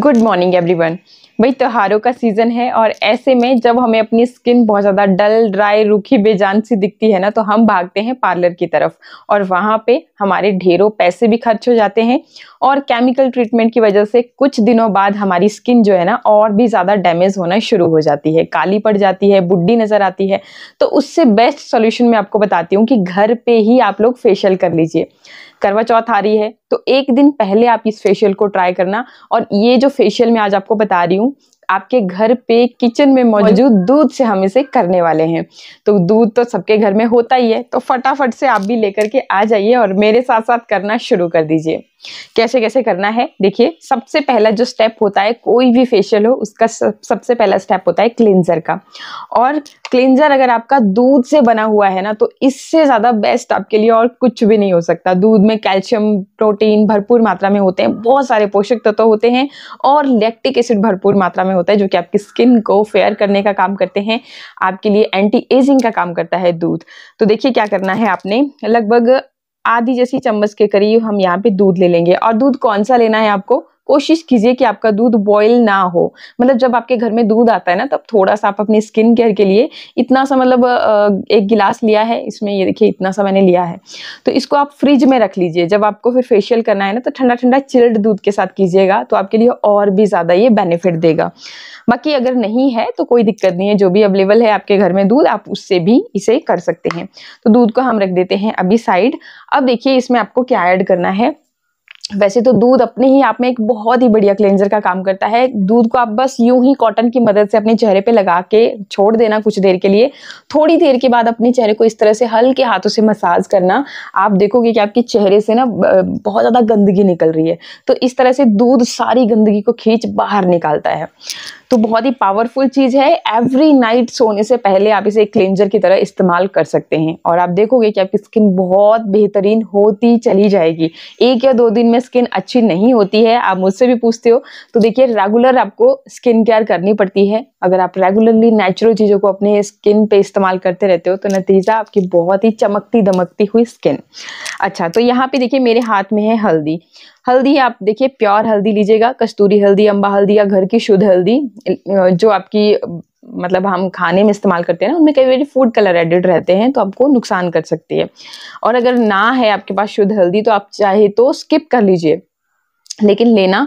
good morning everyone भाई त्योहारों का सीज़न है और ऐसे में जब हमें अपनी स्किन बहुत ज़्यादा डल ड्राई रूखी बेजान सी दिखती है ना तो हम भागते हैं पार्लर की तरफ और वहाँ पे हमारे ढेरों पैसे भी खर्च हो जाते हैं और केमिकल ट्रीटमेंट की वजह से कुछ दिनों बाद हमारी स्किन जो है ना और भी ज़्यादा डैमेज होना शुरू हो जाती है काली पड़ जाती है बुढ़ी नज़र आती है तो उससे बेस्ट सोल्यूशन मैं आपको बताती हूँ कि घर पर ही आप लोग फेशियल कर लीजिए करवा चौथ आ रही है तो एक दिन पहले आप इस फेशियल को ट्राई करना और ये जो फेशियल मैं आज आपको बता रही हूँ आपके घर पे किचन में मौजूद दूध से हम इसे करने वाले हैं तो दूध तो सबके घर में होता ही है तो फटाफट से आप भी लेकर के आ जाइए और मेरे साथ साथ करना शुरू कर दीजिए कैसे कैसे करना है देखिए सबसे पहला जो स्टेप होता है कोई भी फेशियल हो उसका सब, सबसे पहला स्टेप होता है क्लिनजर का और क्लिनजर अगर आपका दूध से बना हुआ है ना तो इससे ज़्यादा बेस्ट आपके लिए और कुछ भी नहीं हो सकता दूध में कैल्शियम प्रोटीन भरपूर मात्रा में होते हैं बहुत सारे पोषक तत्व तो होते हैं और लैक्टिक एसिड भरपूर मात्रा में होता है जो कि आपकी स्किन को फेयर करने का काम करते हैं आपके लिए एंटी एजिंग का काम करता है दूध तो देखिए क्या करना है आपने लगभग आधी जैसी चम्मच के करीब हम यहाँ पे दूध ले लेंगे और दूध कौन सा लेना है आपको कोशिश कीजिए कि आपका दूध बॉयल ना हो मतलब जब आपके घर में दूध आता है ना तब थोड़ा सा आप अपनी स्किन केयर के लिए इतना सा मतलब एक गिलास लिया है इसमें ये देखिए इतना सा मैंने लिया है तो इसको आप फ्रिज में रख लीजिए जब आपको फिर फेशियल करना है ना तो ठंडा ठंडा चिल्ड दूध के साथ कीजिएगा तो आपके लिए और भी ज़्यादा ये बेनिफिट देगा बाकी अगर नहीं है तो कोई दिक्कत नहीं है जो भी अवेलेबल है आपके घर में दूध आप उससे भी इसे कर सकते हैं तो दूध को हम रख देते हैं अभी साइड अब देखिए इसमें आपको क्या ऐड करना है वैसे तो दूध अपने ही आप में एक बहुत ही बढ़िया क्लेंजर का काम करता है दूध को आप बस यूं ही कॉटन की मदद से अपने चेहरे पे लगा के छोड़ देना कुछ देर के लिए थोड़ी देर के बाद अपने चेहरे को इस तरह से हल्के हाथों से मसाज करना आप देखोगे कि आपके चेहरे से ना बहुत ज़्यादा गंदगी निकल रही है तो इस तरह से दूध सारी गंदगी को खींच बाहर निकालता है तो बहुत ही पावरफुल चीज़ है एवरी नाइट सोने से पहले आप इसे क्लेंजर की तरह इस्तेमाल कर सकते हैं और आप देखोगे कि आपकी स्किन बहुत बेहतरीन होती चली जाएगी एक या दो दिन में स्किन अच्छी नहीं होती है आप मुझसे भी पूछते हो तो देखिए रेगुलर आपको स्किन केयर करनी पड़ती है अगर आप रेगुलरली नेचुरल चीज़ों को अपने स्किन पे इस्तेमाल करते रहते हो तो नतीजा आपकी बहुत ही चमकती दमकती हुई स्किन अच्छा तो यहाँ पे देखिए मेरे हाथ में है हल्दी हल्दी आप देखिए प्योर हल्दी लीजिएगा कस्तूरी हल्दी अम्बा हल्दी या घर की शुद्ध हल्दी जो आपकी मतलब हम खाने में इस्तेमाल करते हैं ना उनमें कई बार फूड कलर एडिड रहते हैं तो आपको नुकसान कर सकती है और अगर ना है आपके पास शुद्ध हल्दी तो आप चाहे तो स्किप कर लीजिए लेकिन लेना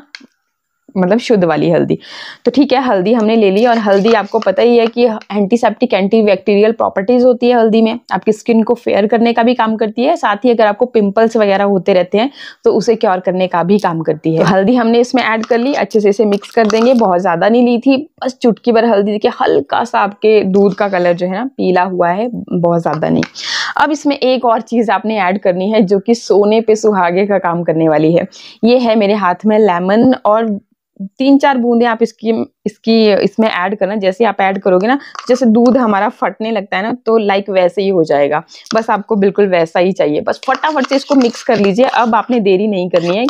मतलब शुद्ध वाली हल्दी तो ठीक है हल्दी हमने ले ली और हल्दी आपको पता ही है कि एंटीसेप्टिक एंटी बैक्टीरियल प्रॉपर्टीज़ होती है हल्दी में आपकी स्किन को फेयर करने का भी काम करती है साथ ही अगर आपको पिंपल्स वगैरह होते रहते हैं तो उसे क्योर करने का भी काम करती है तो हल्दी हमने इसमें ऐड कर ली अच्छे से इसे मिक्स कर देंगे बहुत ज़्यादा नहीं ली थी बस चुटकी भर हल्दी देखिए हल्का सा आपके दूध का कलर जो है ना पीला हुआ है बहुत ज़्यादा नहीं अब इसमें एक और चीज़ आपने ऐड करनी है जो कि सोने पे सुहागे का काम करने वाली है ये है मेरे हाथ में लेमन और तीन चार बूंदे आप इसकी इसकी इसमें ऐड करना जैसे आप ऐड करोगे ना जैसे दूध हमारा फटने लगता है ना तो लाइक वैसे ही हो जाएगा बस आपको बिल्कुल वैसा ही चाहिए बस फटाफट से इसको मिक्स कर लीजिए अब आपने देरी नहीं करनी है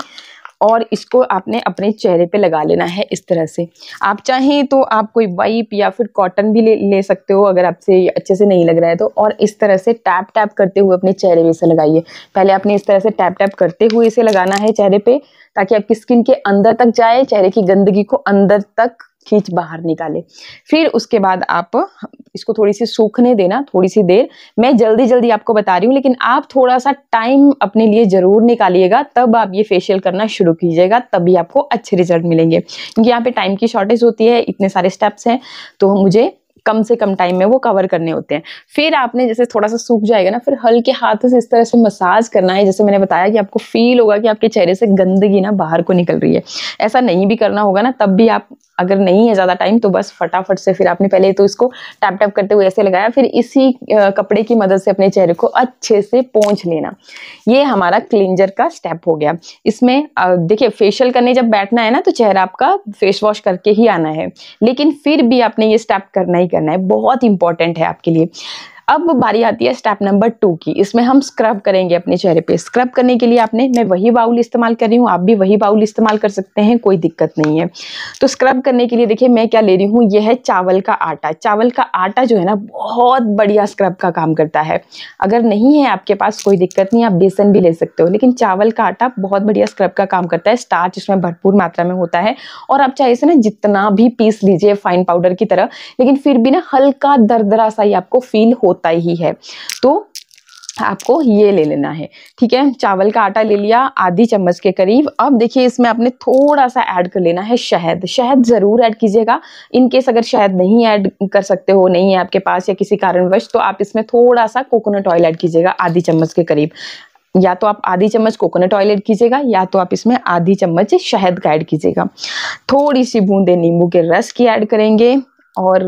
और इसको आपने अपने चेहरे पे लगा लेना है इस तरह से आप चाहें तो आप कोई वाइप या फिर कॉटन भी ले ले सकते हो अगर आपसे अच्छे से नहीं लग रहा है तो और इस तरह से टैप टैप करते हुए अपने चेहरे पे इसे लगाइए पहले आपने इस तरह से टैप टैप करते हुए इसे लगाना है चेहरे पे ताकि आपकी स्किन के अंदर तक जाए चेहरे की गंदगी को अंदर तक खींच बाहर निकाले फिर उसके बाद आप इसको थोड़ी सी सूखने देना थोड़ी सी देर मैं जल्दी जल्दी आपको बता रही हूँ लेकिन आप थोड़ा सा टाइम अपने लिए ज़रूर निकालिएगा तब आप ये फेशियल करना शुरू कीजिएगा तभी आपको अच्छे रिजल्ट मिलेंगे क्योंकि यहाँ पे टाइम की शॉर्टेज होती है इतने सारे स्टेप्स हैं तो मुझे कम से कम टाइम में वो कवर करने होते हैं फिर आपने जैसे थोड़ा सा सूख जाएगा ना फिर हल्के हाथों से इस तरह से मसाज करना है जैसे मैंने बताया कि आपको फील होगा कि आपके चेहरे से गंदगी ना बाहर को निकल रही है ऐसा नहीं भी करना होगा ना तब भी आप अगर नहीं है ज़्यादा टाइम तो बस फटाफट से फिर आपने पहले तो इसको टैप टैप करते हुए ऐसे लगाया फिर इसी कपड़े की मदद से अपने चेहरे को अच्छे से पहुंच लेना ये हमारा क्लिंजर का स्टेप हो गया इसमें देखिए फेशियल करने जब बैठना है ना तो चेहरा आपका फेस वॉश करके ही आना है लेकिन फिर भी आपने ये स्टेप करना ही करना है बहुत इंपॉर्टेंट है आपके लिए अब बारी आती है स्टेप नंबर टू की इसमें हम स्क्रब करेंगे अपने चेहरे पे स्क्रब करने के लिए आपने मैं वही बाउल इस्तेमाल कर रही हूँ आप भी वही बाउल इस्तेमाल कर सकते हैं कोई दिक्कत नहीं है तो स्क्रब करने के लिए देखिए मैं क्या ले रही हूँ यह है चावल का आटा चावल का आटा जो है ना बहुत बढ़िया स्क्रब का काम करता है अगर नहीं है आपके पास कोई दिक्कत नहीं आप बेसन भी ले सकते हो लेकिन चावल का आटा बहुत बढ़िया स्क्रब का काम करता है स्टार्च इसमें भरपूर मात्रा में होता है और आप चाहे ना जितना भी पीस लीजिए फाइन पाउडर की तरह लेकिन फिर भी ना हल्का दरदरा सा ही आपको फील होता होता ही है तो आपको ये ले लेना है ठीक है चावल का आटा ले लिया आधी चम्मच के करीब अब देखिए इसमें आपने थोड़ा सा ऐड कर लेना है शहद शहद ज़रूर ऐड कीजिएगा इन केस अगर शहद नहीं ऐड कर सकते हो नहीं है आपके पास या किसी कारणवश तो आप इसमें थोड़ा सा कोकोनट ऑयल ऐड कीजिएगा आधी चम्मच के करीब या तो आप आधी चम्मच कोकोनट ऑयल ऐड कीजिएगा या तो आप इसमें आधी चम्मच शहद का ऐड कीजिएगा थोड़ी सी बूंदे नींबू के रस की ऐड करेंगे और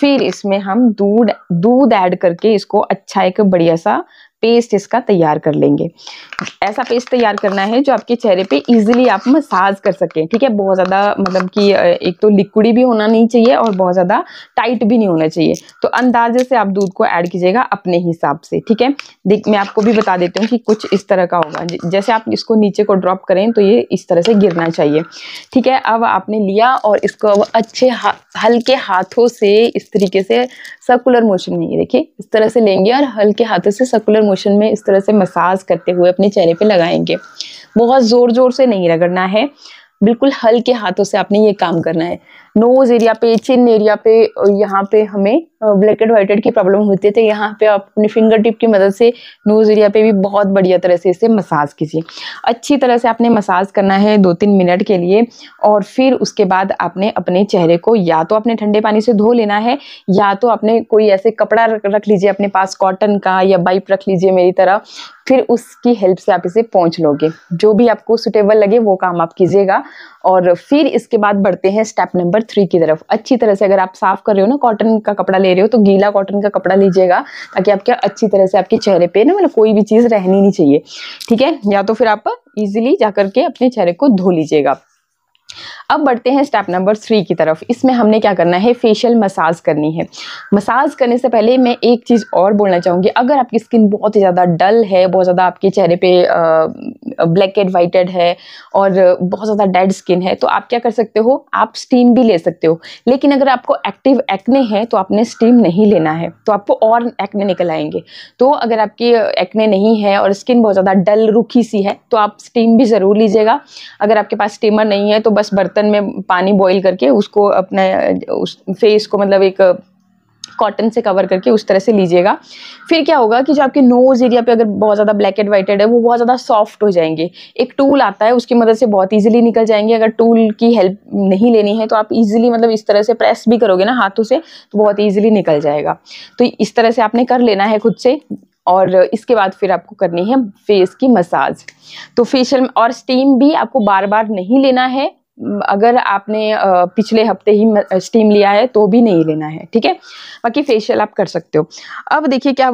फिर इसमें हम दूध दूध ऐड करके इसको अच्छा एक बढ़िया सा पेस्ट इसका तैयार कर लेंगे ऐसा पेस्ट तैयार करना है जो आपके चेहरे पे इजीली आप मसाज कर सकें ठीक है बहुत ज़्यादा मतलब कि एक तो लिक्विडी भी होना नहीं चाहिए और बहुत ज़्यादा टाइट भी नहीं होना चाहिए तो अंदाजे से आप दूध को ऐड कीजिएगा अपने हिसाब से ठीक है देख मैं आपको भी बता देती हूँ कि कुछ इस तरह का होगा जैसे आप इसको नीचे को ड्रॉप करें तो ये इस तरह से गिरना चाहिए ठीक है अब आपने लिया और इसको अब अच्छे हल्के हाथों से इस तरीके से सर्कुलर मोशन में ये देखिए इस तरह से लेंगे और हल्के हाथों से सर्कुलर मोशन में इस तरह से मसाज करते हुए अपने चेहरे पे लगाएंगे बहुत ज़ोर ज़ोर से नहीं रगड़ना है बिल्कुल हल्के हाथों से आपने ये काम करना है नोज एरिया पे चिन एरिया पे यहाँ पे हमें ब्लैक एंड वाइट की प्रॉब्लम होती है तो यहाँ पे आप अपने फिंगर टिप की मदद से नोज एरिया पे भी बहुत बढ़िया तरह से इसे मसाज कीजिए अच्छी तरह से आपने मसाज करना है दो तीन मिनट के लिए और फिर उसके बाद आपने अपने चेहरे को या तो अपने ठंडे पानी से धो लेना है या तो आपने कोई ऐसे कपड़ा रख लीजिए अपने पास कॉटन का या बाइप रख लीजिए मेरी तरह फिर उसकी हेल्प से आप इसे पहुँच लोगे जो भी आपको सुटेबल लगे वो काम आप कीजिएगा और फिर इसके बाद बढ़ते हैं स्टेप नंबर थ्री की तरफ अच्छी तरह से अगर आप साफ कर रहे हो ना कॉटन का कपड़ा ले रहे हो तो गीला कॉटन का कपड़ा लीजिएगा ताकि आपके अच्छी तरह से आपके चेहरे पे ना मतलब कोई भी चीज़ रहनी नहीं चाहिए ठीक है या तो फिर आप इजिली जा करके अपने चेहरे को धो लीजिएगा अब बढ़ते हैं स्टेप नंबर थ्री की तरफ इसमें हमने क्या करना है फेशियल मसाज करनी है मसाज करने से पहले मैं एक चीज़ और बोलना चाहूँगी अगर आपकी स्किन बहुत ही ज़्यादा डल है बहुत ज़्यादा आपके चेहरे पे ब्लैक एंड वाइटेड है और बहुत ज़्यादा डेड स्किन है तो आप क्या कर सकते हो आप स्टीम भी ले सकते हो लेकिन अगर आपको एक्टिव एक्ने है तो आपने स्टीम नहीं लेना है तो आपको और एक्ने निकल आएंगे तो अगर आपकी एक्ने नहीं है और स्किन बहुत ज़्यादा डल रूखी सी है तो आप स्टीम भी ज़रूर लीजिएगा अगर आपके पास स्टीमर नहीं है तो बस बर्तन बर्तन में पानी बॉईल करके उसको अपने उस फेस को मतलब एक कॉटन से कवर करके उस तरह से लीजिएगा फिर क्या होगा कि जो आपके नोज़ एरिया पे अगर बहुत ज़्यादा ब्लैक एंड वाइटेड है वो बहुत ज़्यादा सॉफ्ट हो जाएंगे एक टूल आता है उसकी मदद से बहुत ईजिली निकल जाएंगे अगर टूल की हेल्प नहीं लेनी है तो आप इजीली मतलब इस तरह से प्रेस भी करोगे ना हाथों से तो बहुत ईजिली निकल जाएगा तो इस तरह से आपने कर लेना है खुद से और इसके बाद फिर आपको करनी है फेस की मसाज तो फेशियल और स्टीम भी आपको बार बार नहीं लेना है अगर आपने पिछले हफ्ते ही स्टीम लिया है तो भी नहीं लेना है ठीक है बाकी फेशियल आप कर सकते हो अब देखिए क्या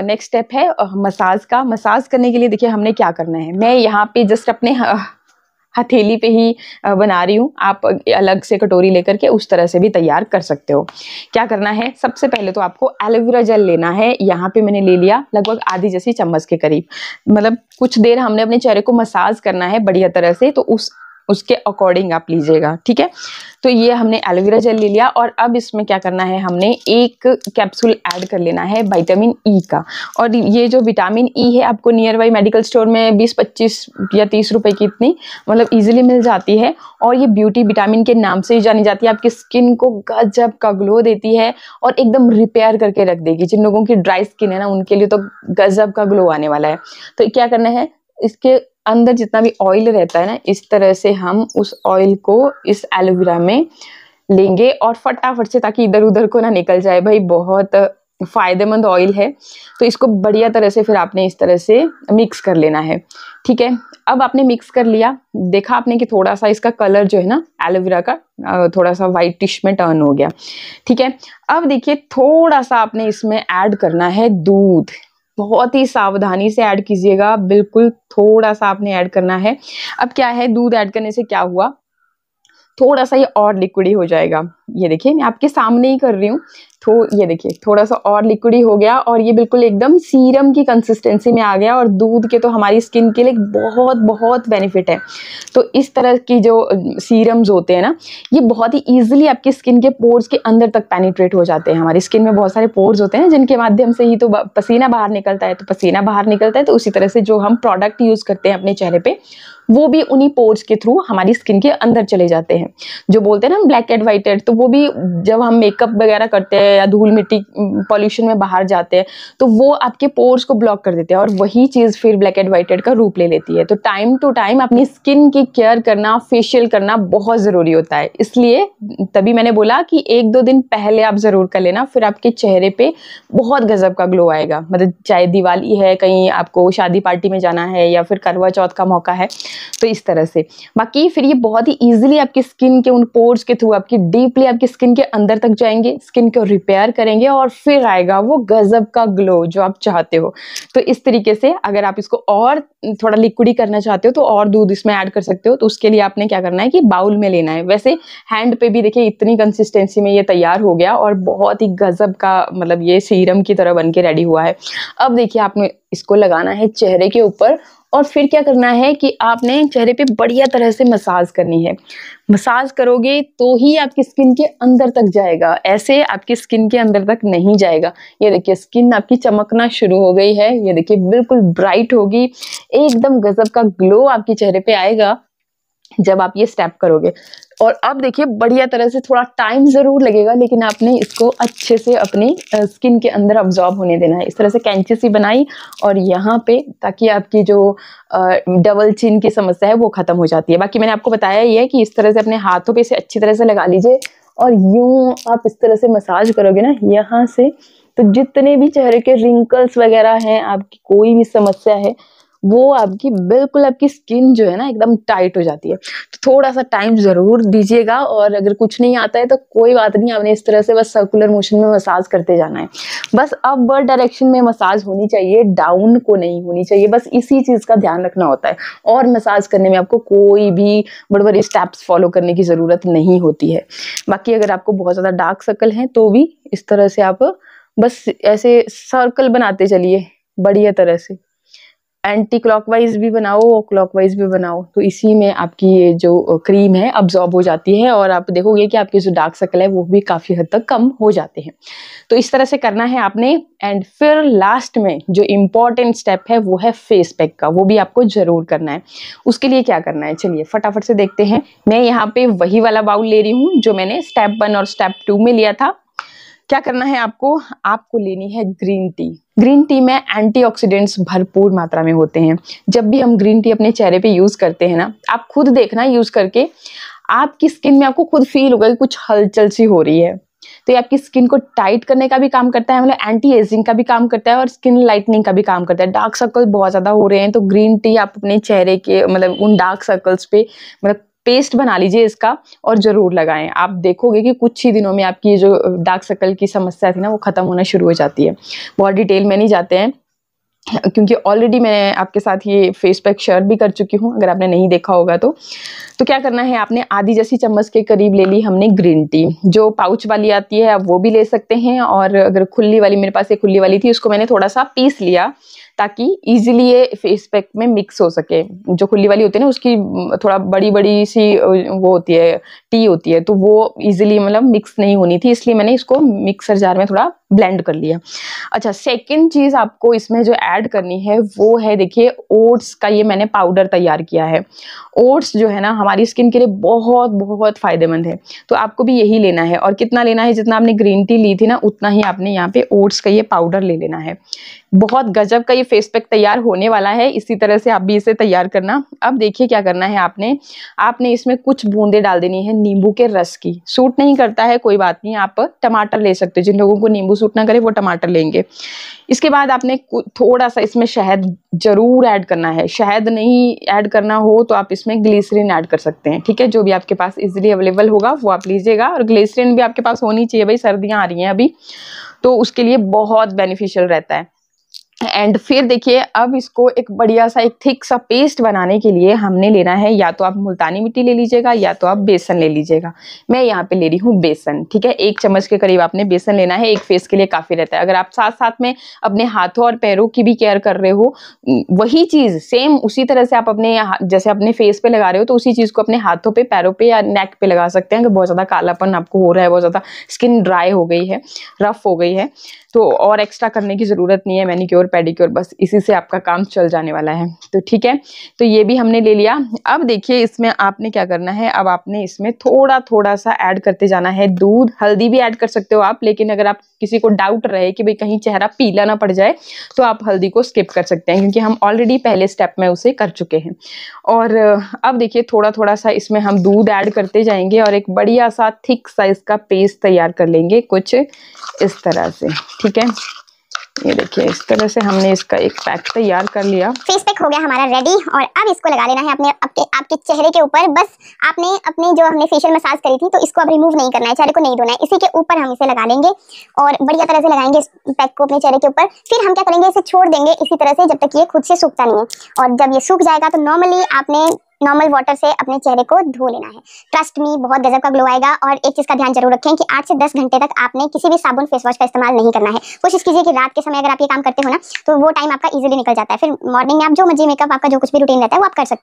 नेक्स्ट स्टेप है मसाज का मसाज करने के लिए देखिए हमने क्या करना है मैं यहाँ पे जस्ट अपने हथेली पे ही बना रही हूँ आप अलग से कटोरी लेकर के उस तरह से भी तैयार कर सकते हो क्या करना है सबसे पहले तो आपको एलोवेरा जेल लेना है यहाँ पे मैंने ले लिया लगभग आधी जैसी चम्मच के करीब मतलब कुछ देर हमने अपने चेहरे को मसाज करना है बढ़िया तरह से तो उस उसके अकॉर्डिंग आप लीजिएगा ठीक है तो ये हमने एलोवेरा जेल ले लिया और अब इसमें क्या करना है हमने एक कैप्सूल ऐड कर लेना है विटामिन ई e का और ये जो विटामिन ई e है आपको नियर बाई मेडिकल स्टोर में 20-25 या 30 रुपए की इतनी मतलब इजीली मिल जाती है और ये ब्यूटी विटामिन के नाम से ही जानी जाती है आपकी स्किन को गजब का ग्लो देती है और एकदम रिपेयर करके रख देगी जिन लोगों की ड्राई स्किन है ना उनके लिए तो गजब का ग्लो आने वाला है तो क्या करना है इसके अंदर जितना भी ऑयल रहता है ना इस तरह से हम उस ऑयल को इस एलोवेरा में लेंगे और फटाफट से ताकि इधर उधर को ना निकल जाए भाई बहुत फ़ायदेमंद ऑयल है तो इसको बढ़िया तरह से फिर आपने इस तरह से मिक्स कर लेना है ठीक है अब आपने मिक्स कर लिया देखा आपने कि थोड़ा सा इसका कलर जो है ना एलोवेरा का थोड़ा सा वाइटिश में टर्न हो गया ठीक है अब देखिए थोड़ा सा आपने इसमें ऐड करना है दूध बहुत ही सावधानी से ऐड कीजिएगा बिल्कुल थोड़ा सा आपने ऐड करना है अब क्या है दूध ऐड करने से क्या हुआ थोड़ा सा ये और लिक्विडी हो जाएगा ये देखिए मैं आपके सामने ही कर रही हूँ तो ये देखिए थोड़ा सा और लिक्विडी हो गया और ये बिल्कुल एकदम सीरम की कंसिस्टेंसी में आ गया और दूध के तो हमारी स्किन के लिए बहुत बहुत बेनिफिट है तो इस तरह की जो सीरम्स होते हैं ना ये बहुत ही ईजिली आपकी स्किन के पोर्स के अंदर तक पेनिट्रेट हो जाते हैं हमारी स्किन में बहुत सारे पोर्स होते हैं जिनके माध्यम से ही तो पसीना बाहर निकलता है तो पसीना बाहर निकलता है तो उसी तरह से जो हम प्रोडक्ट यूज़ करते हैं अपने चेहरे पर वो भी उन्हीं पोर्स के थ्रू हमारी स्किन के अंदर चले जाते हैं जो बोलते हैं ना हम ब्लैक एंड वाइट एड तो वो भी जब हम मेकअप वगैरह करते हैं या धूल मिट्टी पॉल्यूशन में बाहर जाते हैं तो वो आपके पोर्स को ब्लॉक कर देते हैं और वही चीज़ फिर ब्लैक एंड वाइट एड का रूप ले लेती है तो टाइम टू टाइम अपनी स्किन की केयर करना फेशियल करना बहुत ज़रूरी होता है इसलिए तभी मैंने बोला कि एक दो दिन पहले आप ज़रूर कर लेना फिर आपके चेहरे पर बहुत गज़ब का ग्लो आएगा मतलब चाहे दिवाली है कहीं आपको शादी पार्टी में जाना है या फिर करवा चौथ का मौका है तो इस तरह से बाकी फिर ये बहुत ही ईजिली आपकी स्किन के उन पोर्स के थ्रू आपकी डीपली आपकी स्किन के अंदर तक जाएंगे स्किन को रिपेयर करेंगे और फिर आएगा वो गज़ब का ग्लो जो आप चाहते हो तो इस तरीके से अगर आप इसको और थोड़ा लिक्विडी करना चाहते हो तो और दूध इसमें ऐड कर सकते हो तो उसके लिए आपने क्या करना है कि बाउल में लेना है वैसे हैंड पे भी देखिए इतनी कंसिस्टेंसी में ये तैयार हो गया और बहुत ही गज़ब का मतलब ये सीरम की तरह बन के रेडी हुआ है अब देखिए आपने इसको लगाना है चेहरे के ऊपर और फिर क्या करना है कि आपने चेहरे पे बढ़िया तरह से मसाज करनी है मसाज करोगे तो ही आपकी स्किन के अंदर तक जाएगा ऐसे आपकी स्किन के अंदर तक नहीं जाएगा ये देखिए स्किन आपकी चमकना शुरू हो गई है ये देखिए बिल्कुल ब्राइट होगी एकदम गजब का ग्लो आपके चेहरे पे आएगा जब आप ये स्टेप करोगे और अब देखिए बढ़िया तरह से थोड़ा टाइम ज़रूर लगेगा लेकिन आपने इसको अच्छे से अपनी स्किन के अंदर ऑब्जॉर्ब होने देना है इस तरह से कैंची सी बनाई और यहाँ पे ताकि आपकी जो डबल चिन की समस्या है वो ख़त्म हो जाती है बाकी मैंने आपको बताया ही है कि इस तरह से अपने हाथों पर इसे अच्छी तरह से लगा लीजिए और यूँ आप इस तरह से मसाज करोगे ना यहाँ से तो जितने भी चेहरे के रिंकल्स वगैरह हैं आपकी कोई भी समस्या है वो आपकी बिल्कुल आपकी स्किन जो है ना एकदम टाइट हो जाती है तो थोड़ा सा टाइम ज़रूर दीजिएगा और अगर कुछ नहीं आता है तो कोई बात नहीं आपने इस तरह से बस सर्कुलर मोशन में मसाज करते जाना है बस अब बर्ड डायरेक्शन में मसाज होनी चाहिए डाउन को नहीं होनी चाहिए बस इसी चीज़ का ध्यान रखना होता है और मसाज करने में आपको कोई भी बड़े बड़े स्टेप्स फॉलो करने की ज़रूरत नहीं होती है बाकी अगर आपको बहुत ज़्यादा डार्क सर्कल है तो भी इस तरह से आप बस ऐसे सर्कल बनाते चलिए बढ़िया तरह से एंटी क्लॉकवाइज भी बनाओ और क्लॉकवाइज भी बनाओ तो इसी में आपकी ये जो क्रीम है अब्जॉर्ब हो जाती है और आप देखोगे कि आपकी जो डार्क सर्कल है वो भी काफ़ी हद तक कम हो जाते हैं तो इस तरह से करना है आपने एंड फिर लास्ट में जो इम्पॉर्टेंट स्टेप है वो है फेस पैक का वो भी आपको ज़रूर करना है उसके लिए क्या करना है चलिए फटाफट से देखते हैं मैं यहाँ पे वही वाला बाउल ले रही हूँ जो मैंने स्टेप वन और स्टेप टू में लिया था क्या करना है आपको आपको लेनी है ग्रीन टी ग्रीन टी में एंटीऑक्सीडेंट्स भरपूर मात्रा में होते हैं जब भी हम ग्रीन टी अपने चेहरे पे यूज़ करते हैं ना आप खुद देखना यूज़ करके आपकी स्किन में आपको खुद फील होगा कि कुछ हलचल सी हो रही है तो ये आपकी स्किन को टाइट करने का भी काम करता है मतलब एंटी एजिंग का भी काम करता है और स्किन लाइटनिंग का भी काम करता है डार्क सर्कल बहुत ज़्यादा हो रहे हैं तो ग्रीन टी आप अपने चेहरे के मतलब उन डार्क सर्कल्स पे मतलब पेस्ट बना लीजिए इसका और ज़रूर लगाएं आप देखोगे कि कुछ ही दिनों में आपकी ये जो डार्क सर्कल की समस्या थी ना वो ख़त्म होना शुरू हो जाती है बहुत डिटेल में नहीं जाते हैं क्योंकि ऑलरेडी मैं आपके साथ ये फेस पैक शेयर भी कर चुकी हूँ अगर आपने नहीं देखा होगा तो तो क्या करना है आपने आधी जैसी चम्मच के करीब ले ली हमने ग्रीन टी जो पाउच वाली आती है आप वो भी ले सकते हैं और अगर खुली वाली मेरे पास ये खुली वाली थी उसको मैंने थोड़ा सा पीस लिया ताकि इजीली ये फेस पैक में मिक्स हो सके जो खुली वाली होती है ना उसकी थोड़ा बड़ी बड़ी सी वो होती है टी होती है तो वो इजीली मतलब मिक्स नहीं होनी थी इसलिए मैंने इसको मिक्सर जार में थोड़ा ब्लेंड कर लिया अच्छा सेकंड चीज़ आपको इसमें जो ऐड करनी है वो है देखिए ओट्स का ये मैंने पाउडर तैयार किया है ओट्स जो है ना हमारी स्किन के लिए बहुत बहुत फ़ायदेमंद है तो आपको भी यही लेना है और कितना लेना है जितना आपने ग्रीन टी ली थी ना उतना ही आपने यहाँ पे ओट्स का ये पाउडर ले लेना है बहुत गजब का ये फेस पैक तैयार होने वाला है इसी तरह से आप भी इसे तैयार करना अब देखिए क्या करना है आपने आपने इसमें कुछ बूंदे डाल देनी है नींबू के रस की सूट नहीं करता है कोई बात नहीं आप टमाटर ले सकते हो जिन लोगों को नींबू सूट ना करे वो टमाटर लेंगे इसके बाद आपने थोड़ा सा इसमें शहद ज़रूर ऐड करना है शहद नहीं ऐड करना हो तो आप इसमें ग्लिसरीन ऐड कर सकते हैं ठीक है जो भी आपके पास इजिली अवेलेबल होगा वो आप लीजिएगा और ग्लिसरीन भी आपके पास होनी चाहिए भाई सर्दियाँ आ रही हैं अभी तो उसके लिए बहुत बेनिफिशियल रहता है एंड फिर देखिए अब इसको एक बढ़िया सा एक थिक सा पेस्ट बनाने के लिए हमने लेना है या तो आप मुल्तानी मिट्टी ले लीजिएगा या तो आप बेसन ले लीजिएगा मैं यहाँ पे ले रही हूँ बेसन ठीक है एक चम्मच के करीब आपने बेसन लेना है एक फेस के लिए काफ़ी रहता है अगर आप साथ साथ में अपने हाथों और पैरों की भी केयर कर रहे हो वही चीज़ सेम उसी तरह से आप अपने जैसे अपने फेस पे लगा रहे हो तो उसी चीज़ को अपने हाथों पे पैरों पर या नेक पे लगा सकते हैं अगर बहुत ज़्यादा कालापन आपको हो रहा है बहुत ज़्यादा स्किन ड्राई हो गई है रफ हो गई है तो और एक्स्ट्रा करने की ज़रूरत नहीं है मैनिक्योर पेडिक्योर बस इसी से आपका काम चल जाने वाला है तो ठीक है तो ये भी हमने ले लिया अब देखिए इसमें आपने क्या करना है अब आपने इसमें थोड़ा थोड़ा सा ऐड करते जाना है दूध हल्दी भी ऐड कर सकते हो आप लेकिन अगर आप किसी को डाउट रहे कि भाई कहीं चेहरा पीला ना पड़ जाए तो आप हल्दी को स्किप कर सकते हैं क्योंकि हम ऑलरेडी पहले स्टेप में उसे कर चुके हैं और अब देखिए थोड़ा थोड़ा सा इसमें हम दूध ऐड करते जाएंगे और एक बढ़िया सा थिक साइज का पेस्ट तैयार कर लेंगे कुछ इस तरह से ठीक ठीक है ये देखिए इस तरह से हमने इसका एक पैक तैयार कर लिया फेस पैक हो गया हमारा रेडी और अब इसको लगा लेना है अपने आपके आपके चेहरे के ऊपर बस आपने अपने जो हमने फेशियल मसाज करी थी तो इसको अब रिमूव नहीं करना है चेहरे को नहीं धोना है इसी के ऊपर हम इसे लगा लेंगे और बढ़िया तरह से लगाएंगे इस पैक को अपने चेहरे के ऊपर फिर हम क्या करेंगे इसे छोड़ देंगे इसी तरह से जब तक ये खुद से सूखता नहीं है और जब ये सूख जाएगा तो नॉर्मली आपने नॉर्मल वाटर से अपने चेहरे को धो लेना है ट्रस्ट मी बहुत गजब का ग्लो आएगा और एक चीज़ का ध्यान जरूर रखें कि आठ से दस घंटे तक आपने किसी भी साबुन फेस वॉश का इस्तेमाल नहीं करना है कोशिश कीजिए कि रात के समय अगर आप ये काम करते हो ना तो वो टाइम आपका इजिली निकल जाता है फिर मॉर्निंग में आप जो मर्जी मेकअप आपका जो कुछ भी रूटीन रहता है वो आप कर सकते